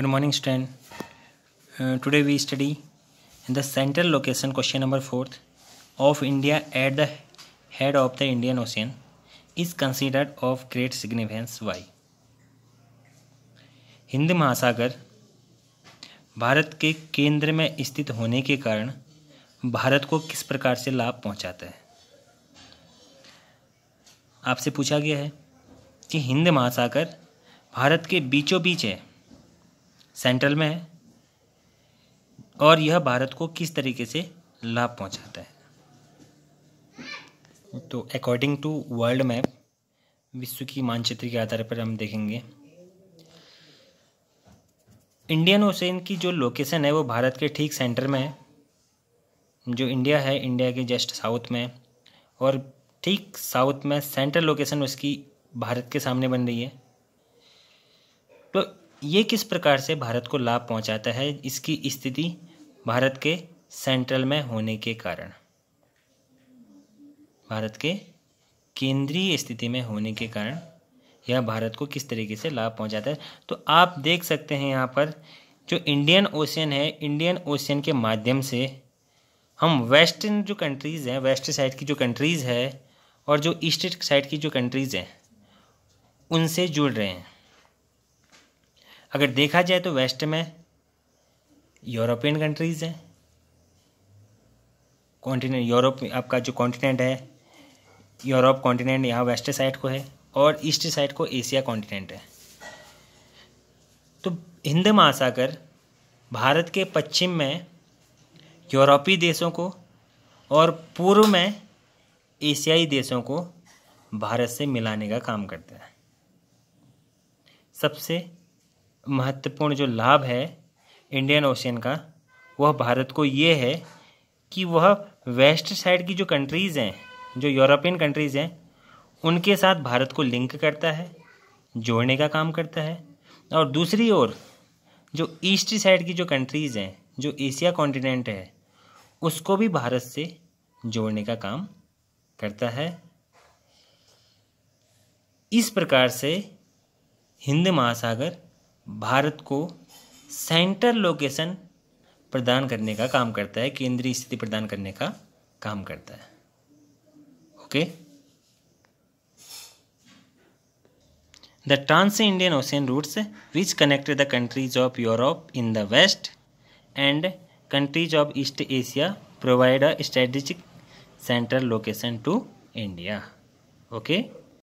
good morning stand today we study in the central location question number fourth of India at the head of the Indian Ocean is considered of great significance why हिंद महासागर भारत के केंद्र में स्थित होने के कारण भारत को किस प्रकार से लाभ पहुंचाता है आपसे पूछा गया है कि हिंद महासागर भारत के बीचों बीच है सेंट्रल में है और यह भारत को किस तरीके से लाभ पहुंचाता है तो अकॉर्डिंग टू वर्ल्ड मैप विश्व की मानचित्र के आधार पर हम देखेंगे इंडियन ओशन की जो लोकेशन है वो भारत के ठीक सेंटर में है जो इंडिया है इंडिया के जस्ट साउथ में और ठीक साउथ में सेंट्रल लोकेशन उसकी भारत के सामने बन रही है तो ये किस प्रकार से भारत को लाभ पहुंचाता है इसकी स्थिति भारत के सेंट्रल में होने के कारण भारत के केंद्रीय स्थिति में होने के कारण यह भारत को किस तरीके से लाभ पहुंचाता है तो आप देख सकते हैं यहाँ पर जो इंडियन ओशियन है इंडियन ओशियन के माध्यम से हम वेस्टर्न जो कंट्रीज़ हैं वेस्ट साइड की जो कंट्रीज़ है और जो ईस्ट साइड की जो कंट्रीज़ हैं उनसे जुड़ रहे हैं अगर देखा जाए तो वेस्ट में यूरोपियन कंट्रीज़ हैं कॉन्टिनेंट यूरोप आपका जो कॉन्टिनेंट है यूरोप कॉन्टिनेंट यहाँ वेस्ट साइड को है और ईस्ट साइड को एशिया कॉन्टिनेंट है तो हिंद महासागर भारत के पश्चिम में यूरोपीय देशों को और पूर्व में एशियाई देशों को भारत से मिलाने का काम करता है सबसे महत्वपूर्ण जो लाभ है इंडियन ओशन का वह भारत को ये है कि वह वेस्ट साइड की जो कंट्रीज़ हैं जो यूरोपियन कंट्रीज़ हैं उनके साथ भारत को लिंक करता है जोड़ने का काम करता है और दूसरी ओर जो ईस्ट साइड की जो कंट्रीज़ हैं जो एशिया कॉन्टिनेंट है उसको भी भारत से जोड़ने का काम करता है इस प्रकार से हिंद महासागर भारत को सेंटर लोकेशन प्रदान करने का काम करता है केंद्रीय स्थिति प्रदान करने का काम करता है okay the trans Indian Ocean routes which connected the countries of Europe in the west and countries of East Asia provide a strategic centre location to India okay